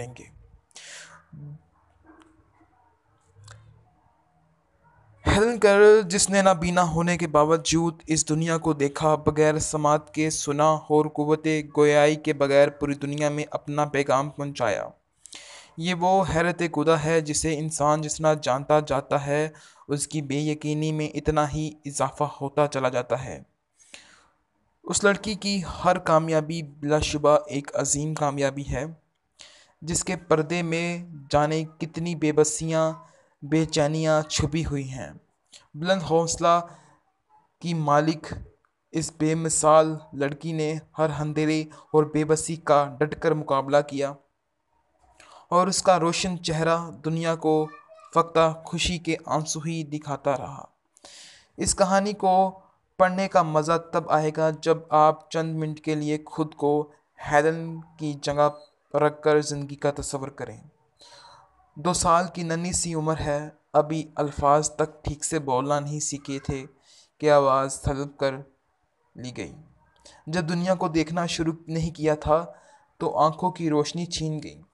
करेंगे हेलन कर जिसने बीना होने के बावजूद इस दुनिया को देखा बगैर समात के सुना और कुत गोयाई के बगैर पूरी दुनिया में अपना पैगाम पहुंचाया ये वो हैरत खुदा है जिसे इंसान जितना जानता जाता है उसकी बेयकीनी में इतना ही इजाफा होता चला जाता है उस लड़की की हर कामयाबी बिलाशुबा एक अजीम कामयाबी है जिसके पर्दे में जाने कितनी बेबसियाँ बेचैनियाँ छुपी हुई हैं बुलंद हौसला की मालिक इस बेमिसाल लड़की ने हर अंधेरे और बेबसी का डटकर मुकाबला किया और उसका रोशन चेहरा दुनिया को फकता खुशी के आंसू ही दिखाता रहा इस कहानी को पढ़ने का मज़ा तब आएगा जब आप चंद मिनट के लिए खुद को हैदन की जगह रख कर ज़िंदगी का तस्वर करें दो साल की नन्ही सी उम्र है अभी अल्फाज तक ठीक से बोलना नहीं सीखे थे कि आवाज़ थलप कर ली गई जब दुनिया को देखना शुरू नहीं किया था तो आंखों की रोशनी छीन गई